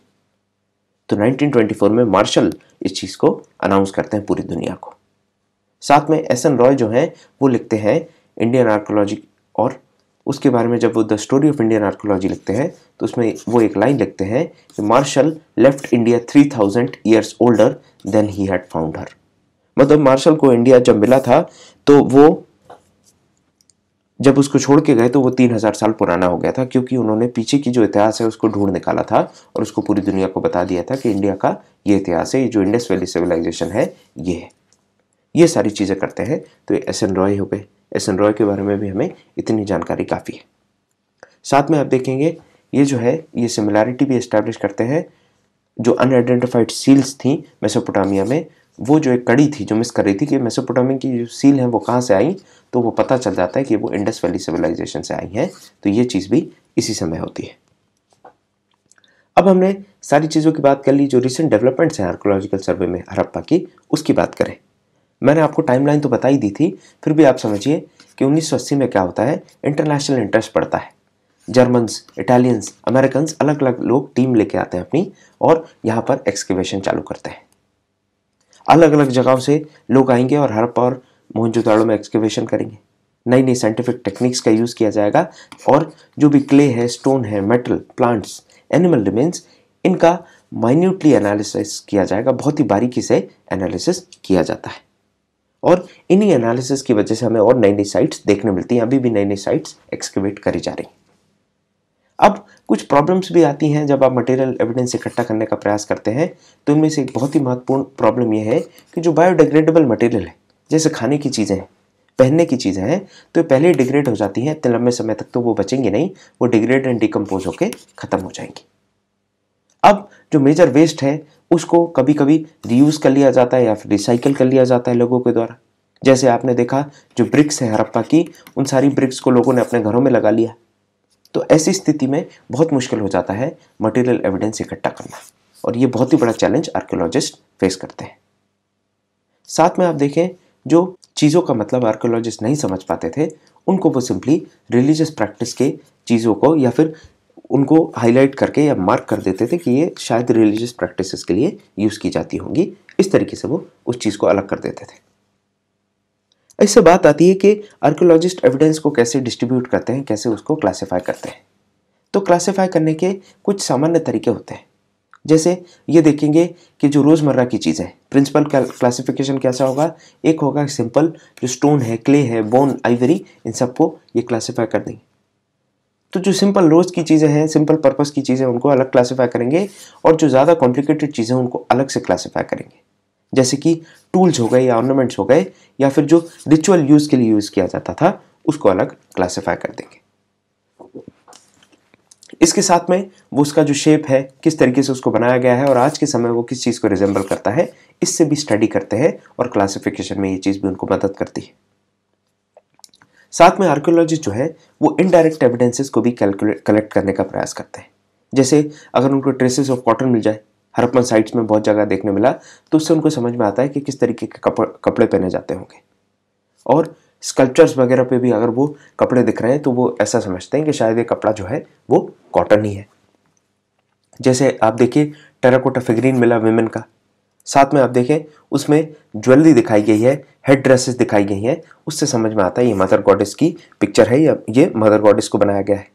तो 1924 में मार्शल इस चीज़ को अनाउंस करते हैं पूरी दुनिया को साथ में एस एन रॉय जो हैं वो लिखते हैं इंडियन आर्कोलॉजी और उसके बारे में जब वो the story of Indian archaeology लिखते हैं तो उसमें वो एक लाइन लिखते हैं कि Marshall left India three thousand years older than he had found her मतलब मार्शल को इंडिया जब मिला था तो वो जब उसको छोड़ के गए तो वो तीन हज़ार साल पुराना हो गया था क्योंकि उन्होंने पीछे की जो इतिहास है उसको ढूंढ निकाला था और उसको पूरी दुनिया को बता दिया था कि इंडिया का ये इतिहास है जो इंडस वैली सिविलाइजेशन है ये है ये सारी चीज़ें करते हैं तो एस एन रॉय हो गए एस एन रॉय के बारे में भी हमें इतनी जानकारी काफ़ी है साथ में आप देखेंगे ये जो है ये सिमिलैरिटी भी इस्टेब्लिश करते हैं जो अनआइडेंटिफाइड सील्स थी मेसोपोटामिया में वो जो एक कड़ी थी जो मिस कर रही थी कि मेसोपोटामिया की जो सील है वो कहाँ से आई तो वो पता चल जाता है कि वो इंडस वैली सिविलाइजेशन से आई है तो ये चीज़ भी इसी समय होती है अब हमने सारी चीज़ों की बात कर ली जो रिसेंट डेवलपमेंट्स हैं आर्कोलॉजिकल सर्वे में हरप्पा की उसकी बात करें मैंने आपको टाइमलाइन तो बता ही दी थी फिर भी आप समझिए कि 1980 में क्या होता है इंटरनेशनल इंटरेस्ट पड़ता है जर्मन्स इटालियंस अमेरिकन्स अलग अलग लोग टीम लेके आते हैं अपनी और यहाँ पर एक्सकेवेशन चालू करते हैं अलग अलग जगहों से लोग आएंगे और हर और मोहनजोदाड़ों में एक्सकेवेशन करेंगे नई नई साइंटिफिक टेक्निक्स का यूज़ किया जाएगा और जो भी क्ले है स्टोन है मेटल प्लांट्स एनिमल रिमेन्स इनका माइन्यूटली एनालिसिस किया जाएगा बहुत ही बारीकी से एनालिसिस किया जाता है और इन्हीं एनालिसिस की वजह से हमें और नई नई साइट्स देखने मिलती हैं अभी भी नई नई साइट्स एक्सकेवेट करी जा रही हैं अब कुछ प्रॉब्लम्स भी आती हैं जब आप मटेरियल एविडेंस इकट्ठा करने का प्रयास करते हैं तो इनमें से एक बहुत ही महत्वपूर्ण प्रॉब्लम यह है कि जो बायोडिग्रेडेबल मटेरियल है जैसे खाने की चीज़ें हैं पहनने की चीज़ें हैं तो ये पहले डिग्रेड हो जाती हैं इतने लंबे समय तक तो वो बचेंगे नहीं वो डिग्रेड एंड डिकम्पोज होकर ख़त्म हो जाएंगी अब जो मेजर वेस्ट है उसको कभी कभी रीयूज़ कर लिया जाता है या फिर रिसाइकिल कर लिया जाता है लोगों के द्वारा जैसे आपने देखा जो ब्रिक्स है हड़प्पा की उन सारी ब्रिक्स को लोगों ने अपने घरों में लगा लिया तो ऐसी स्थिति में बहुत मुश्किल हो जाता है मटेरियल एविडेंस इकट्ठा करना और ये बहुत ही बड़ा चैलेंज आर्कियोलॉजिस्ट फेस करते हैं साथ में आप देखें जो चीज़ों का मतलब आर्कियोलॉजिस्ट नहीं समझ पाते थे उनको वो सिंपली रिलीजियस प्रैक्टिस के चीज़ों को या फिर उनको हाईलाइट करके या मार्क कर देते थे कि ये शायद रिलीजियस प्रैक्टिसेस के लिए यूज़ की जाती होंगी इस तरीके से वो उस चीज़ को अलग कर देते थे इससे बात आती है कि आर्कियोलॉजिस्ट एविडेंस को कैसे डिस्ट्रीब्यूट करते हैं कैसे उसको क्लासीफाई करते हैं तो क्लासीफाई करने के कुछ सामान्य तरीके होते हैं जैसे ये देखेंगे कि जो रोज़मर्रा की चीज़ें प्रिंसिपल क्लासिफिकेशन कैसा होगा एक होगा सिंपल जो स्टोन है क्ले है बोन आइवरी इन सबको ये क्लासिफाई कर देंगे तो जो सिंपल रोज़ की चीज़ें हैं सिंपल पर्पज़ की चीज़ें उनको अलग क्लासीफाई करेंगे और जो ज़्यादा कॉम्प्लिकेटेड चीज़ें उनको अलग से क्लासीफाई करेंगे जैसे कि टूल्स हो गए या ऑर्नामेंट्स हो गए या फिर जो रिचुअल यूज़ के लिए यूज़ किया जाता था उसको अलग क्लासीफाई कर देंगे इसके साथ में वो उसका जो शेप है किस तरीके से उसको बनाया गया है और आज के समय वो किस चीज़ को रिजेंबल करता है इससे भी स्टडी करते हैं और क्लासिफिकेशन में ये चीज़ भी उनको मदद करती है साथ में आर्कियोलॉजिस्ट जो है वो इनडायरेक्ट एविडेंसेस को भी कैलकुलेट कलेक्ट करने का प्रयास करते हैं जैसे अगर उनको ट्रेसेस ऑफ कॉटन मिल जाए हरपन साइट्स में बहुत जगह देखने मिला तो उससे उनको समझ में आता है कि किस तरीके के कपड़े पहने जाते होंगे और स्कल्पचर्स वगैरह पे भी अगर वो कपड़े दिख रहे हैं तो वो ऐसा समझते हैं कि शायद ये कपड़ा जो है वो कॉटन ही है जैसे आप देखिए टेराकोटा फिगरीन मिला वेमेन का साथ में आप देखें उसमें ज्वेलरी दिखाई गई है हेड ड्रेसेस दिखाई गई हैं उससे समझ में आता है ये मदर गॉडेस की पिक्चर है या ये मदर गॉडेस को बनाया गया है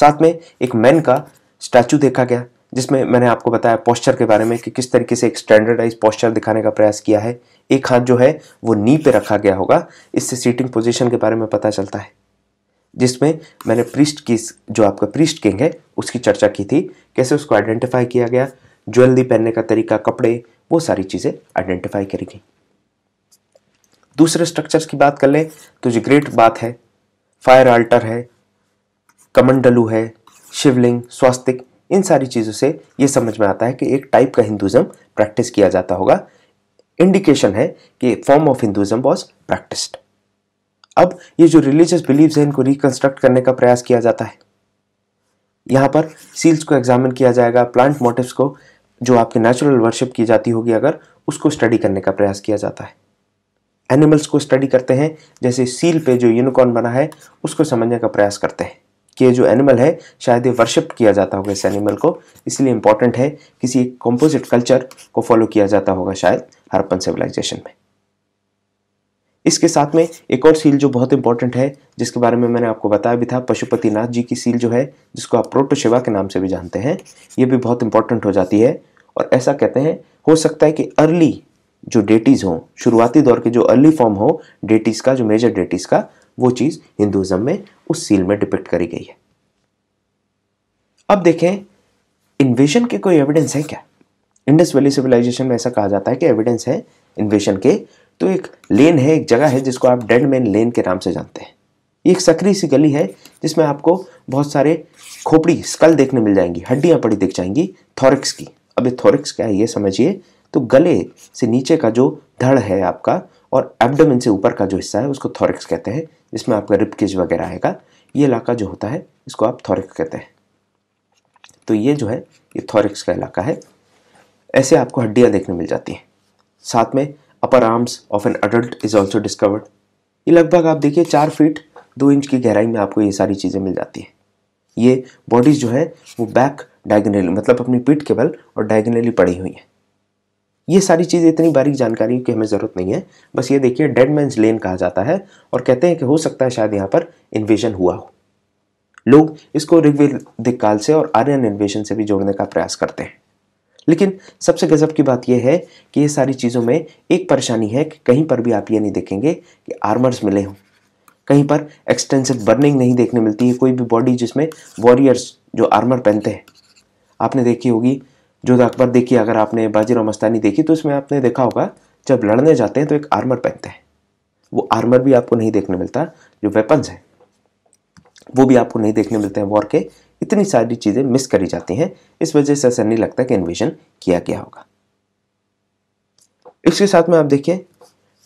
साथ में एक मैन का स्टैचू देखा गया जिसमें मैंने आपको बताया पॉस्चर के बारे में कि किस तरीके से एक स्टैंडर्डाइज पॉस्चर दिखाने का प्रयास किया है एक हाथ जो है वो नी पे रखा गया होगा इससे सीटिंग पोजिशन के बारे में पता चलता है जिसमें मैंने प्रिस्ट की जो आपका प्रिस्ट किंग है उसकी चर्चा की थी कैसे उसको आइडेंटिफाई किया गया ज्वेलरी पहनने का तरीका कपड़े वो सारी चीज़ें आइडेंटिफाई करी गई दूसरे स्ट्रक्चर्स की बात कर लें तो जो ग्रेट बात है फायर आल्टर है कमंडलू है शिवलिंग स्वास्तिक इन सारी चीज़ों से ये समझ में आता है कि एक टाइप का हिंदुज़म प्रैक्टिस किया जाता होगा इंडिकेशन है कि form of Hinduism was practised अब ये जो रिलीजियस बिलीव्स हैं इनको रिकंस्ट्रक्ट करने का प्रयास किया जाता है यहाँ पर सील्स को एग्जामिन किया जाएगा प्लांट मोटिव्स को जो आपके नेचुरल वर्शिप की जाती होगी अगर उसको स्टडी करने का प्रयास किया जाता है एनिमल्स को स्टडी करते हैं जैसे सील पे जो यूनिकॉर्न बना है उसको समझने का प्रयास करते हैं कि ये जो एनिमल है शायद ये वर्शिप किया जाता होगा इस एनिमल को इसलिए इम्पॉर्टेंट है किसी एक कॉम्पोजिट कल्चर को फॉलो किया जाता होगा शायद हरपन सिविलाइजेशन में इसके साथ में एक और सील जो बहुत इंपॉर्टेंट है जिसके बारे में मैंने आपको बताया भी था पशुपतिनाथ जी की सील जो है जिसको आप प्रोटोशिवा के नाम से भी जानते हैं ये भी बहुत इंपॉर्टेंट हो जाती है और ऐसा कहते हैं हो सकता है कि अर्ली जो डेटीज़ हो शुरुआती दौर के जो अर्ली फॉर्म हो डेटीज़ का जो मेजर डेटीज़ का वो चीज़ हिंदुज़म में उस सील में डिपिक्ट करी गई है अब देखें इन्वेशन के कोई एविडेंस है क्या इंडस वैली सिविलाइजेशन में ऐसा कहा जाता है कि एविडेंस है इन्वेशन के तो एक लेन है एक जगह है जिसको आप डेड मैन लेन के नाम से जानते हैं एक सक्रिय सी गली है जिसमें आपको बहुत सारे खोपड़ी स्कल देखने मिल जाएंगी हड्डियां पड़ी दिख जाएंगी थॉरिक्स की अब ये थॉरिक्स क्या है ये समझिए तो गले से नीचे का जो धड़ है आपका और एब्डोमेन से ऊपर का जो हिस्सा है उसको थॉरिक्स कहते हैं जिसमें आपका रिपकेज वगैरह आएगा ये इलाका जो होता है इसको आप थॉरिक्स कहते हैं तो ये जो है ये थॉरिक्स का इलाका है ऐसे आपको हड्डियाँ देखने मिल जाती हैं साथ में upper arms of an adult is also discovered ये लगभग आप देखिए चार फीट दो इंच की गहराई में आपको ये सारी चीज़ें मिल जाती हैं ये बॉडीज़ जो है वो बैक डायगनली मतलब अपनी पीठ के बल और डायगनली पड़ी हुई हैं ये सारी चीज़ें इतनी बारीक जानकारी की हमें ज़रूरत नहीं है बस ये देखिए डेड मैंस लेन कहा जाता है और कहते हैं कि हो सकता है शायद यहाँ पर इन्वेजन हुआ हो लोग इसको ऋग्वेदिक काल से और आर्यन इन्वेजन से भी जोड़ने का प्रयास करते हैं लेकिन सबसे गजब की बात यह है कि ये सारी चीज़ों में एक परेशानी है कि कहीं पर भी आप ये नहीं देखेंगे कि आर्मर्स मिले हों कहीं पर एक्सटेंसिव बर्निंग नहीं देखने मिलती है कोई भी बॉडी जिसमें वॉरियर्स जो आर्मर पहनते हैं आपने देखी होगी जो तो अकबर देखी अगर आपने बाजीराव मस्तानी देखी तो इसमें आपने देखा होगा जब लड़ने जाते हैं तो एक आर्मर पहनते हैं वो आर्मर भी आपको नहीं देखने मिलता जो वेपन्स हैं वो भी आपको नहीं देखने मिलते हैं वॉर के इतनी सारी चीज़ें मिस करी जाती हैं इस वजह से ऐसा नहीं लगता कि इन्वेजन किया गया होगा इसके साथ में आप देखिए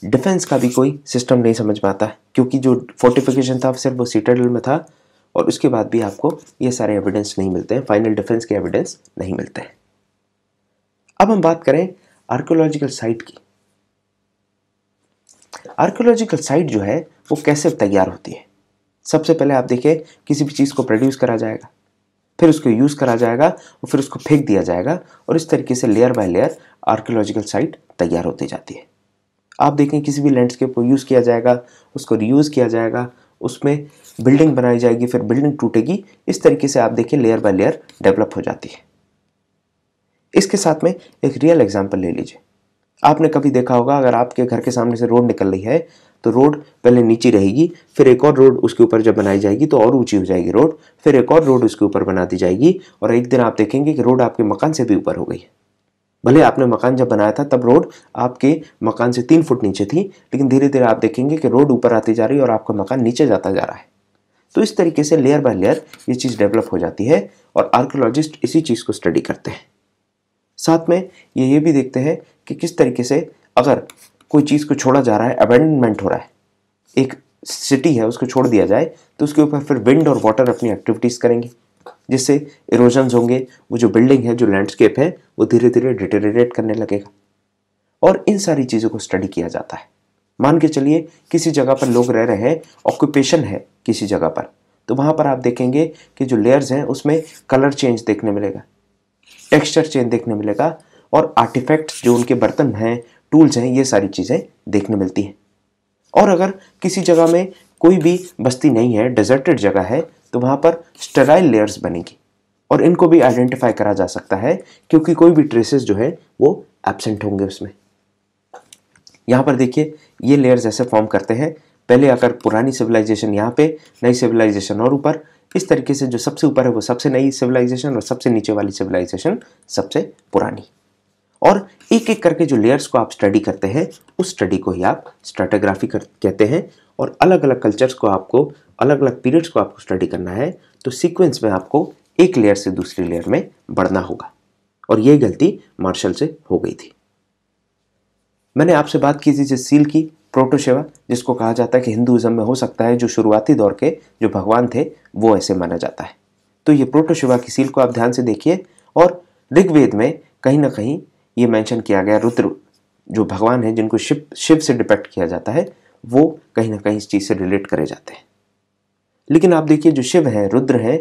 डिफेंस का भी कोई सिस्टम नहीं समझ में आता क्योंकि जो फोर्टिफिकेशन था सिर्फ वो सीटाडल में था और उसके बाद भी आपको ये सारे एविडेंस नहीं मिलते हैं फाइनल डिफेंस के एविडेंस नहीं मिलते हैं अब हम बात करें आर्कोलॉजिकल साइट की आर्कोलॉजिकल साइट जो है वो कैसे तैयार होती है सबसे पहले आप देखिए किसी भी चीज़ को प्रोड्यूस करा जाएगा फिर उसको यूज़ करा जाएगा और फिर उसको फेंक दिया जाएगा और इस तरीके से layer by layer archaeological site तैयार होती जाती है आप देखें किसी भी लैंडस्केप को यूज़ किया जाएगा उसको रीयूज़ किया जाएगा उसमें बिल्डिंग बनाई जाएगी फिर बिल्डिंग टूटेगी इस तरीके से आप देखें लेयर बाय लेयर डेवलप हो जाती है इसके साथ में एक रियल एग्जाम्पल ले लीजिए आपने कभी देखा होगा अगर आपके घर के सामने से रोड निकल रही है तो रोड पहले नीचे रहेगी फिर एक और रोड उसके ऊपर जब बनाई जाएगी तो और ऊंची हो जाएगी रोड फिर एक और रोड उसके ऊपर बना दी जाएगी और एक दिन आप देखेंगे कि रोड आपके मकान से भी ऊपर हो गई है भले आपने मकान जब बनाया था तब रोड आपके मकान से तीन फुट नीचे थी लेकिन धीरे धीरे आप देखेंगे कि रोड ऊपर आती जा रही है और आपका मकान नीचे जाता जा रहा है तो इस तरीके से लेयर बाय लेयर ये चीज़ डेवलप हो जाती है और आर्कोलॉजिस्ट इसी चीज़ को स्टडी करते हैं साथ में ये ये भी देखते हैं कि किस तरीके से अगर कोई चीज़ को छोड़ा जा रहा है अबेंडमेंट हो रहा है एक सिटी है उसको छोड़ दिया जाए तो उसके ऊपर फिर विंड और वाटर अपनी एक्टिविटीज़ करेंगे जिससे इरोजन्स होंगे वो जो बिल्डिंग है जो लैंडस्केप है वो धीरे धीरे डिटेरेट करने लगेगा और इन सारी चीज़ों को स्टडी किया जाता है मान के चलिए किसी जगह पर लोग रह रहे हैं ऑक्यूपेशन है किसी जगह पर तो वहाँ पर आप देखेंगे कि जो लेयर्स हैं उसमें कलर चेंज देखने मिलेगा टेक्सचर चेंज देखने मिलेगा और आर्टिफैक्ट्स जो उनके बर्तन हैं टूल्स हैं ये सारी चीज़ें देखने मिलती हैं और अगर किसी जगह में कोई भी बस्ती नहीं है डेजर्टेड जगह है तो वहाँ पर स्टेराइल लेयर्स बनेंगी और इनको भी आइडेंटिफाई करा जा सकता है क्योंकि कोई भी ट्रेसेस जो है वो एबसेंट होंगे उसमें यहाँ पर देखिए ये लेयर्स ऐसे फॉर्म करते हैं पहले अगर पुरानी सिविलाइजेशन यहाँ पे नई सिविलाइजेशन और ऊपर इस तरीके से जो सबसे ऊपर है वो सबसे नई सिविलाइजेशन और सबसे नीचे वाली सिविलाइजेशन सबसे पुरानी और एक एक करके जो लेयर्स को आप स्टडी करते हैं उस स्टडी को ही आप स्ट्रेटोग्राफी कहते हैं और अलग अलग कल्चर्स को आपको अलग अलग पीरियड्स को आपको स्टडी करना है तो सीक्वेंस में आपको एक लेयर से दूसरी लेयर में बढ़ना होगा और ये गलती मार्शल से हो गई थी मैंने आपसे बात की थी जिस सील की प्रोटो शिवा जिसको कहा जाता है कि हिंदुज़म में हो सकता है जो शुरुआती दौर के जो भगवान थे वो ऐसे माना जाता है तो ये प्रोटो शिवा की सील को आप ध्यान से देखिए और ऋग्वेद में कहीं ना कहीं ये मेंशन किया गया रुद्र जो भगवान है जिनको शिव शिव से डिपेक्ट किया जाता है वो कहीं ना कहीं इस चीज़ से रिलेट करे जाते हैं लेकिन आप देखिए जो शिव हैं रुद्र हैं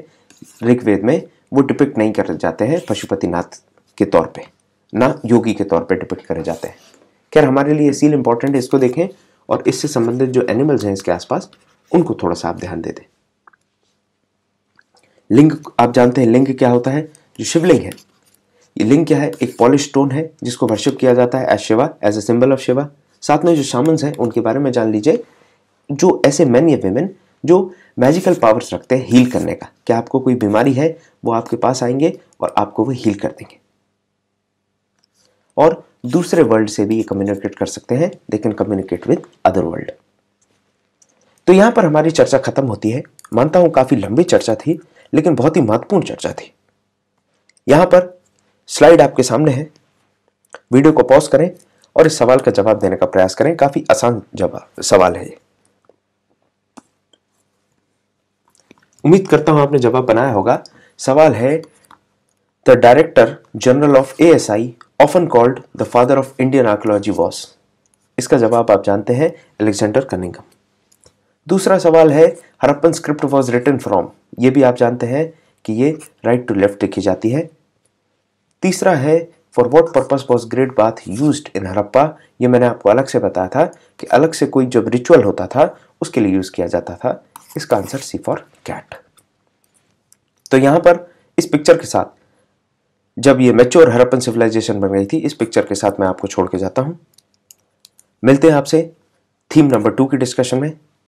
ऋग्वेद में वो डिपेक्ट नहीं करे जाते हैं पशुपतिनाथ के तौर पर ना योगी के तौर पर डिपेक्ट करे जाते हैं खैर हमारे लिए सील इंपॉर्टेंट है इसको देखें और इससे संबंधित जो एनिमल्स हैं इसके आसपास उनको थोड़ा सा आप ध्यान दे दें लिंग आप जानते हैं लिंग क्या होता है जो शिवलिंग है ये लिंग क्या है एक पॉलिश स्टोन है जिसको वर्शिप किया जाता है as Shiva as a symbol of Shiva साथ में जो शामन्स हैं उनके बारे में जान लीजिए जो ऐसे मैन या वेमेन जो मैजिकल पावर्स रखते हैं हील करने का क्या आपको कोई बीमारी है वो आपके पास आएंगे और आपको वो हील कर देंगे और दूसरे वर्ल्ड से भी ये कम्युनिकेट कर सकते हैं they can communicate with other world तो यहाँ पर हमारी चर्चा खत्म होती है मानता हूँ काफ़ी लंबी चर्चा थी लेकिन बहुत ही महत्वपूर्ण चर्चा थी यहाँ पर स्लाइड आपके सामने है वीडियो को पॉज करें और इस सवाल का जवाब देने का प्रयास करें काफ़ी आसान जवाब सवाल है ये उम्मीद करता हूँ आपने जवाब बनाया होगा सवाल है The Director General of ASI, often called the father of Indian archaeology, was? इसका जवाब आप जानते हैं एलेक्जेंडर कनिंगम दूसरा सवाल है Harappan script was written from ये भी आप जानते हैं कि ये राइट टू लेफ्ट लिखी जाती है तीसरा है for what purpose was great bath use in Harappa ये मैंने आपको अलग से बताया था कि अलग से कोई जब रिचुअल होता था उसके लिए यूज़ किया जाता था इसका आंसर सी फॉर कैट तो यहां पर इस पिक्चर के साथ जब ये मेच्योर हरप्पन सिविलाइजेशन बन गई थी इस पिक्चर के साथ मैं आपको छोड़ के जाता हूँ मिलते हैं आपसे थीम नंबर टू की डिस्कशन में